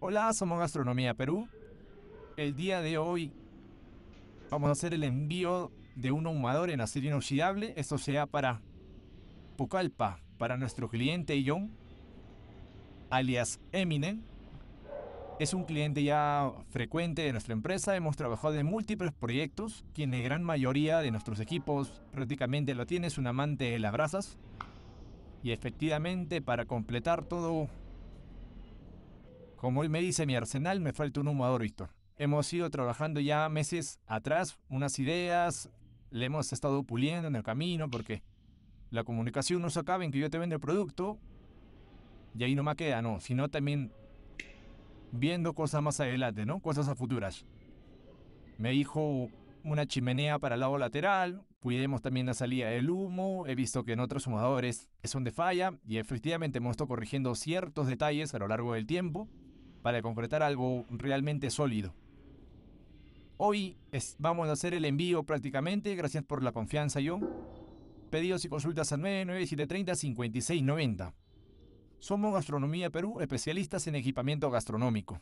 Hola, somos Gastronomía Perú. El día de hoy vamos a hacer el envío de un ahumador en acero inoxidable. Esto sea para Pucallpa, para nuestro cliente John, alias Eminem. Es un cliente ya frecuente de nuestra empresa. Hemos trabajado en múltiples proyectos. Tiene gran mayoría de nuestros equipos. Prácticamente lo tiene. Es un amante de las brasas. Y efectivamente, para completar todo como él me dice, mi arsenal me falta un humador, Víctor. Hemos ido trabajando ya meses atrás unas ideas, le hemos estado puliendo en el camino porque la comunicación no se acaba en que yo te vende el producto y ahí no me queda, no, sino también viendo cosas más adelante, ¿no? Cosas a futuras. Me dijo una chimenea para el lado lateral, cuidemos también la salida del humo, he visto que en otros humadores es de falla y efectivamente hemos estado corrigiendo ciertos detalles a lo largo del tiempo para concretar algo realmente sólido. Hoy vamos a hacer el envío prácticamente. Gracias por la confianza, Yo. Pedidos y consultas al 99730-5690. Somos Gastronomía Perú, especialistas en equipamiento gastronómico.